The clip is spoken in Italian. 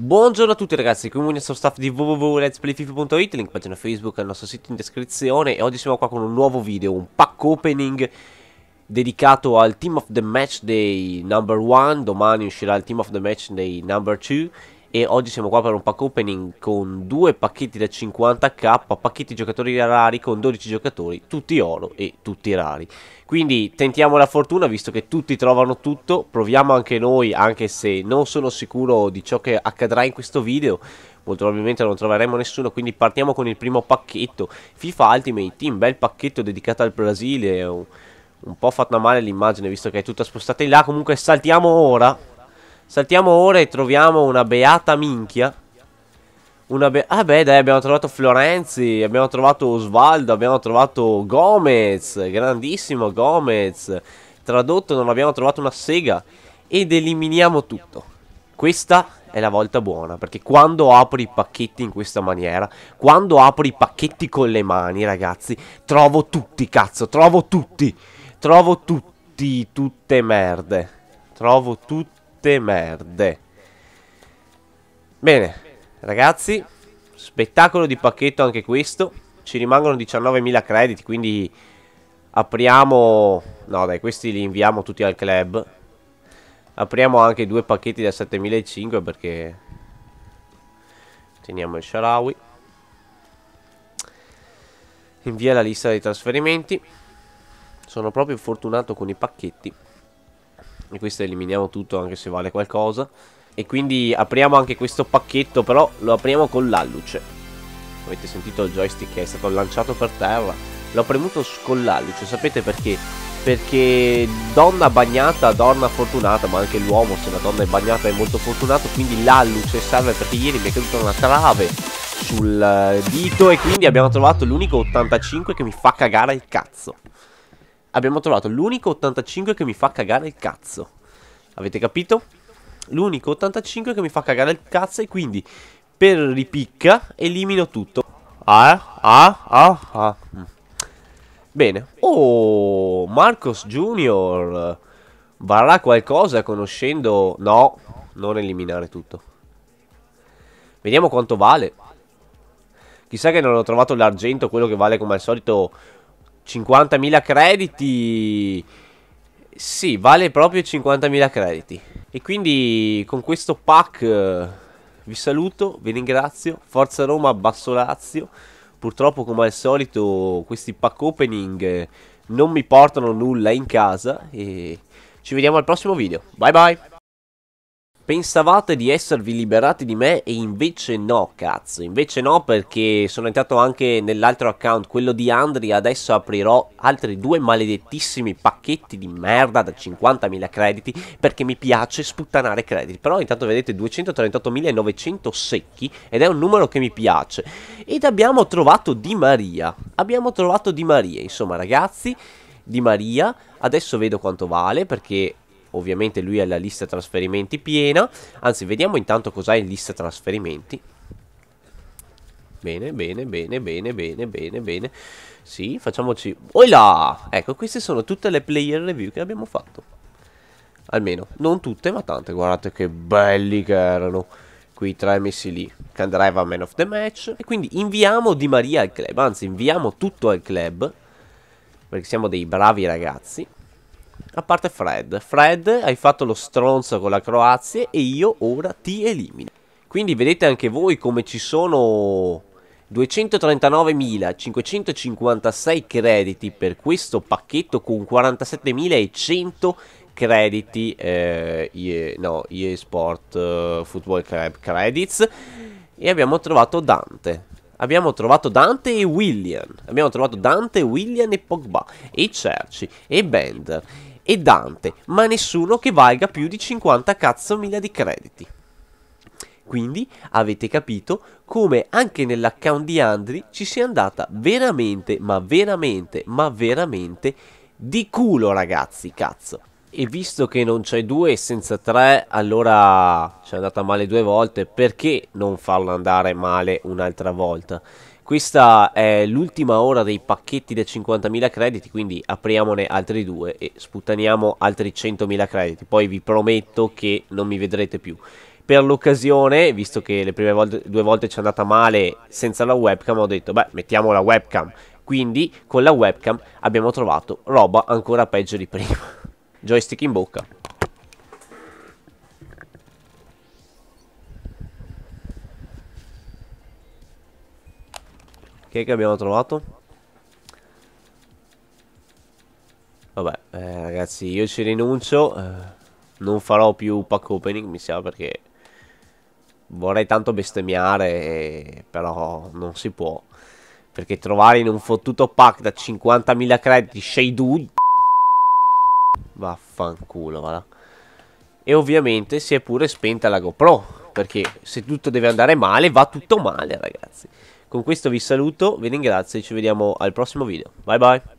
Buongiorno a tutti ragazzi, qui Mugna, sono staff di www.letsplayfifi.it, link pagina Facebook al nostro sito in descrizione e oggi siamo qua con un nuovo video, un pack opening dedicato al Team of the Match dei number 1, domani uscirà il Team of the Match dei number 2 e oggi siamo qua per un pack opening con due pacchetti da 50k, pacchetti giocatori rari con 12 giocatori, tutti oro e tutti rari. Quindi tentiamo la fortuna visto che tutti trovano tutto, proviamo anche noi anche se non sono sicuro di ciò che accadrà in questo video, molto probabilmente non troveremo nessuno, quindi partiamo con il primo pacchetto, FIFA Ultimate Team, bel pacchetto dedicato al Brasile, un, un po' fatta male l'immagine visto che è tutta spostata in là, comunque saltiamo ora Saltiamo ora e troviamo una beata minchia. Una be ah beh dai abbiamo trovato Florenzi, abbiamo trovato Osvaldo, abbiamo trovato Gomez, grandissimo Gomez. Tradotto non abbiamo trovato una sega ed eliminiamo tutto. Questa è la volta buona, perché quando apro i pacchetti in questa maniera, quando apro i pacchetti con le mani ragazzi, trovo tutti cazzo, trovo tutti, trovo tutti, tutte merde, trovo tutti tutte merde. Bene, ragazzi, spettacolo di pacchetto anche questo. Ci rimangono 19.000 crediti, quindi apriamo... No dai, questi li inviamo tutti al club. Apriamo anche due pacchetti da 7.500 perché... Teniamo il Sharawi. Invia la lista dei trasferimenti. Sono proprio fortunato con i pacchetti e questo eliminiamo tutto anche se vale qualcosa e quindi apriamo anche questo pacchetto però lo apriamo con l'alluce avete sentito il joystick che è stato lanciato per terra l'ho premuto con l'alluce sapete perché? perché donna bagnata donna fortunata ma anche l'uomo se la donna è bagnata è molto fortunato quindi l'alluce serve perché ieri mi è caduta una trave sul eh, dito e quindi abbiamo trovato l'unico 85 che mi fa cagare il cazzo abbiamo trovato l'unico 85 che mi fa cagare il cazzo. Avete capito? L'unico 85 che mi fa cagare il cazzo e quindi per ripicca elimino tutto. Ah, ah, ah, ah. Mm. Bene. Oh, Marcos Junior. Varrà qualcosa conoscendo... No, non eliminare tutto. Vediamo quanto vale. Chissà che non ho trovato l'argento, quello che vale come al solito 50.000 crediti. Sì, vale proprio 50.000 crediti. E quindi con questo pack vi saluto, vi ringrazio. Forza Roma, Basso Lazio. Purtroppo come al solito questi pack opening non mi portano nulla in casa. E ci vediamo al prossimo video. Bye bye. Pensavate di esservi liberati di me e invece no, cazzo. Invece no perché sono entrato anche nell'altro account, quello di Andri. Adesso aprirò altri due maledettissimi pacchetti di merda da 50.000 crediti perché mi piace sputtanare crediti. Però intanto vedete 238.900 secchi ed è un numero che mi piace. Ed abbiamo trovato Di Maria. Abbiamo trovato Di Maria, insomma ragazzi. Di Maria, adesso vedo quanto vale perché ovviamente lui ha la lista trasferimenti piena, anzi vediamo intanto cos'ha in lista trasferimenti. Bene, bene, bene, bene, bene, bene, bene. Sì, facciamoci... Oila! Ecco, queste sono tutte le player review che abbiamo fatto. Almeno, non tutte, ma tante. Guardate che belli che erano quei tre messi lì. Can a man of the match. E quindi inviamo Di Maria al club, anzi inviamo tutto al club. Perché siamo dei bravi ragazzi. A parte Fred. Fred, hai fatto lo stronzo con la Croazia e io ora ti elimino. Quindi vedete anche voi come ci sono 239.556 crediti per questo pacchetto con 47.100 crediti eh, EA, no, EA Sport uh, eh, Football Club Credits e abbiamo trovato Dante. Abbiamo trovato Dante e William. Abbiamo trovato Dante, William e Pogba. E Cerci. E Bender e Dante, ma nessuno che valga più di 50 cazzo mila di crediti. Quindi avete capito come anche nell'account di Andri ci sia andata veramente, ma veramente, ma veramente di culo ragazzi, cazzo. E visto che non c'è due senza tre, allora ci è andata male due volte, perché non farlo andare male un'altra volta? Questa è l'ultima ora dei pacchetti da 50.000 crediti, quindi apriamone altri due e sputtaniamo altri 100.000 crediti. Poi vi prometto che non mi vedrete più. Per l'occasione, visto che le prime volte, due volte ci è andata male senza la webcam, ho detto, beh, mettiamo la webcam. Quindi, con la webcam abbiamo trovato roba ancora peggio di prima. Joystick in bocca. Che, che abbiamo trovato? Vabbè, eh, ragazzi, io ci rinuncio. Eh, non farò più pack opening, mi sa, perché vorrei tanto bestemmiare, però non si può. Perché trovare in un fottuto pack da 50.000 crediti Shadu... Vaffanculo, va E ovviamente si è pure spenta la GoPro, perché se tutto deve andare male, va tutto male, ragazzi. Con questo vi saluto, vi ringrazio e ci vediamo al prossimo video. Bye bye!